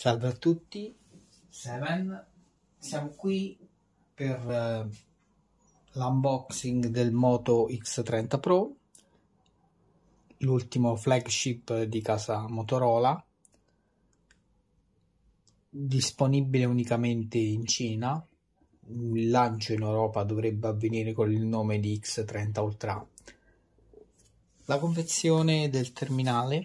Salve a tutti, Seven, siamo qui per uh, l'unboxing del Moto X30 Pro, l'ultimo flagship di casa Motorola, disponibile unicamente in Cina, il lancio in Europa dovrebbe avvenire con il nome di X30 Ultra. La confezione del terminale,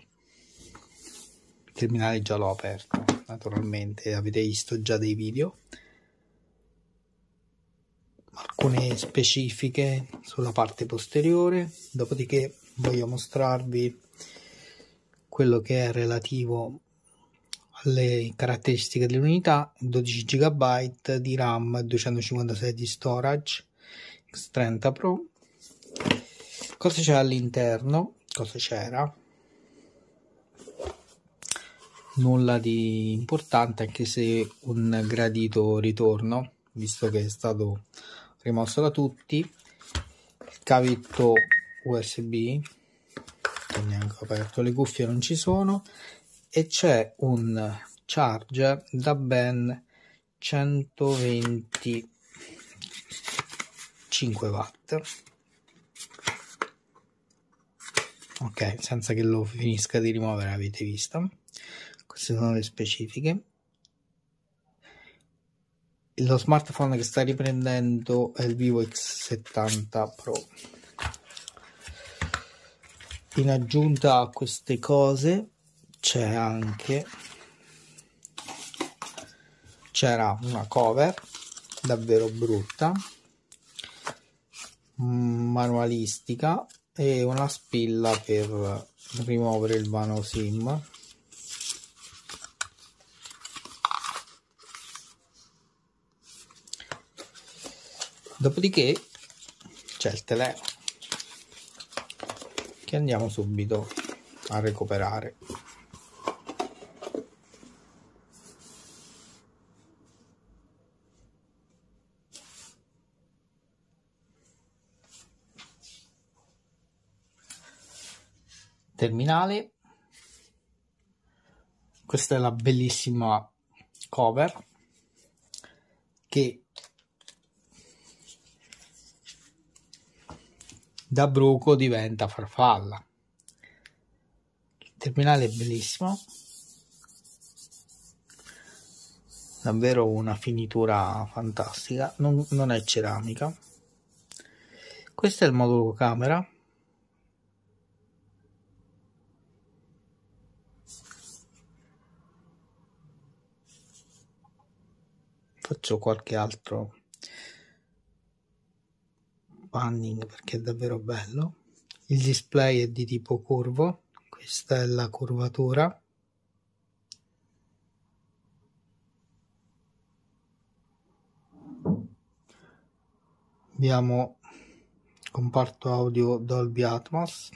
il terminale già l'ho aperto naturalmente avete visto già dei video alcune specifiche sulla parte posteriore dopodiché voglio mostrarvi quello che è relativo alle caratteristiche dell'unità 12 GB di RAM 256 di storage X30 Pro cosa c'è all'interno cosa c'era nulla di importante anche se un gradito ritorno visto che è stato rimosso da tutti il cavetto usb che neanche ho aperto le cuffie non ci sono e c'è un charger da ben 125 watt ok senza che lo finisca di rimuovere avete visto queste sono le specifiche lo smartphone che sta riprendendo è il Vivo X70 Pro in aggiunta a queste cose c'è anche c'era una cover davvero brutta manualistica e una spilla per rimuovere il vano sim dopodiché c'è il tele che andiamo subito a recuperare terminale questa è la bellissima cover che da bruco diventa farfalla. Il terminale è bellissimo, davvero una finitura fantastica, non, non è ceramica. Questo è il modulo camera. Faccio qualche altro panning perché è davvero bello il display è di tipo curvo questa è la curvatura abbiamo comparto audio Dolby Atmos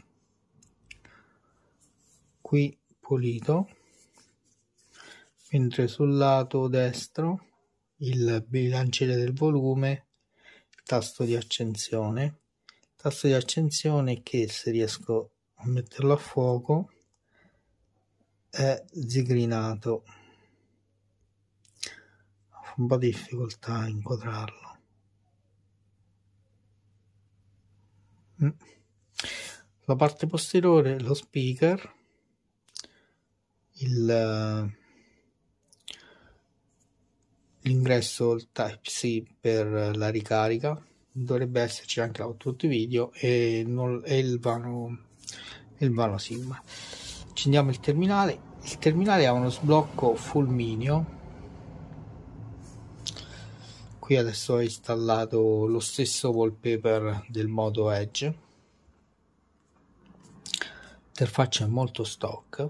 qui pulito mentre sul lato destro il bilanciere del volume tasto di accensione tasto di accensione che se riesco a metterlo a fuoco è zigrinato un po' di difficoltà a inquadrarlo mm. la parte posteriore lo speaker il l'ingresso Type-C per la ricarica, dovrebbe esserci anche l'output video e, non, e il, vano, il vano Sigma. Accendiamo il terminale, il terminale ha uno sblocco fulminio qui adesso ho installato lo stesso wallpaper del modo Edge interfaccia è molto stock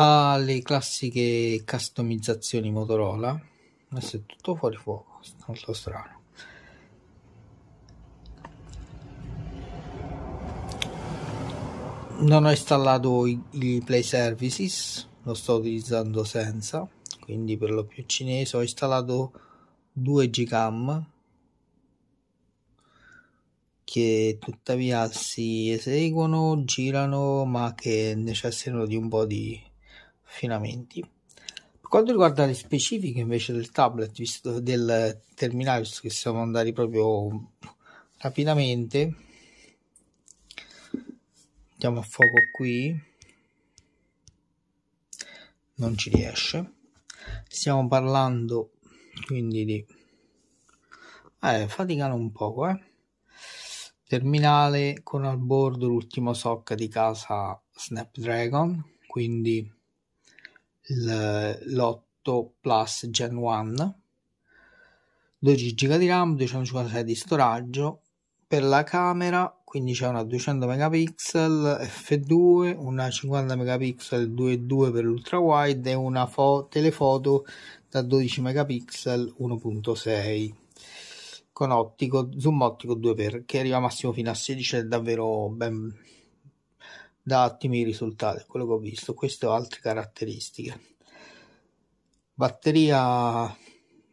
alle classiche customizzazioni Motorola adesso è tutto fuori fuoco molto strano non ho installato i, i play services lo sto utilizzando senza quindi per lo più cinese ho installato due gcam che tuttavia si eseguono girano ma che necessitano di un po' di affinamenti. Per quanto riguarda le specifiche invece del tablet, visto, del terminale, visto che siamo andati proprio rapidamente, andiamo a fuoco qui, non ci riesce. Stiamo parlando quindi di... Ah, eh, faticano un poco, eh. Terminale con al bordo l'ultimo SOC di casa Snapdragon, quindi lotto Plus Gen 1, 12 GB di RAM, 256 di storaggio, per la camera quindi c'è una 200 megapixel f2 una 50 megapixel 2.2 per l'ultra wide e una telefoto da 12 megapixel 1.6 con ottico zoom ottico 2x che arriva massimo fino a 16 è davvero ben dà ottimi risultati, quello che ho visto, queste ho altre caratteristiche. Batteria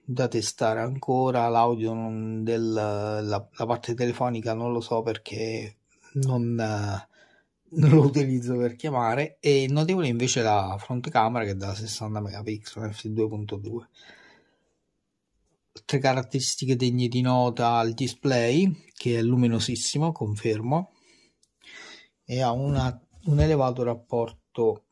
da testare ancora, l'audio della la, parte telefonica non lo so perché non, non lo utilizzo per chiamare e notevole invece la fronte camera che da 60 megapixel f2.2 altre caratteristiche degne di nota il display che è luminosissimo confermo e ha una un elevato rapporto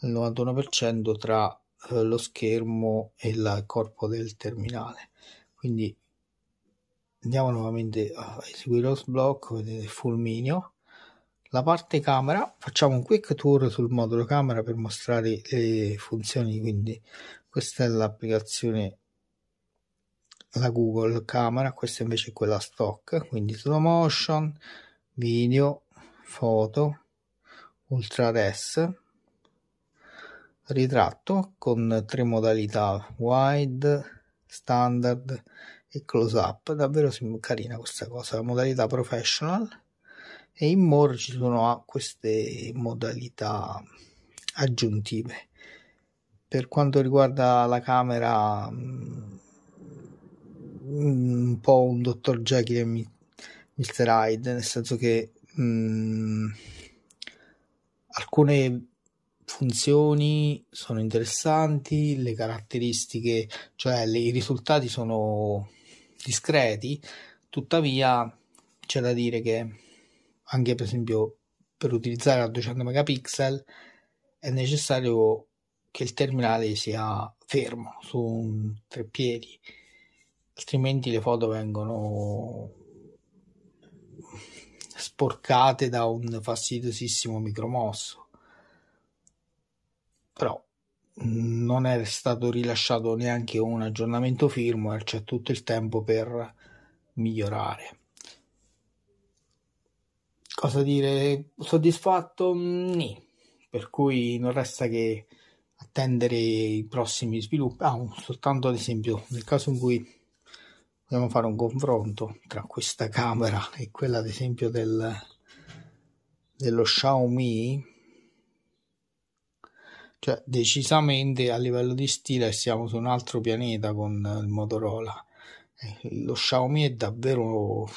al 91% tra eh, lo schermo e il corpo del terminale quindi andiamo nuovamente a eseguire lo sblocco vedete il fulminio la parte camera facciamo un quick tour sul modulo camera per mostrare le funzioni quindi questa è l'applicazione la google camera questa invece è quella stock quindi slow motion video foto ultra ultrares ritratto con tre modalità wide standard e close up davvero carina questa cosa la modalità professional e in more ci sono queste modalità aggiuntive per quanto riguarda la camera mm, mm, un po' un dottor Jekyll e Mr. Hyde nel senso che mh, mm, alcune funzioni sono interessanti, le caratteristiche, cioè le, i risultati sono discreti, tuttavia c'è da dire che anche per esempio per utilizzare la 200 megapixel è necessario che il terminale sia fermo su tre piedi altrimenti le foto vengono sporcate da un fastidiosissimo micromosso. Però mm, non è stato rilasciato neanche un aggiornamento firmware, c'è tutto il tempo per migliorare. Cosa dire? Soddisfatto? Mm, nì. Per cui non resta che attendere i prossimi sviluppi. Ah, soltanto ad esempio, nel caso in cui Dobbiamo fare un confronto tra questa camera e quella ad esempio del, dello Xiaomi cioè decisamente a livello di stile siamo su un altro pianeta con il Motorola eh, lo Xiaomi è davvero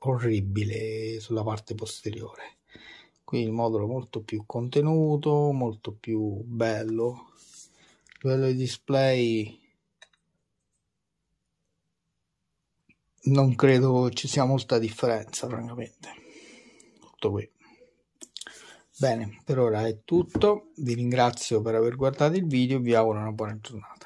orribile sulla parte posteriore qui il modulo è molto più contenuto molto più bello a livello di display non credo ci sia molta differenza, francamente. Tutto qui. Bene, per ora è tutto. Vi ringrazio per aver guardato il video e vi auguro una buona giornata.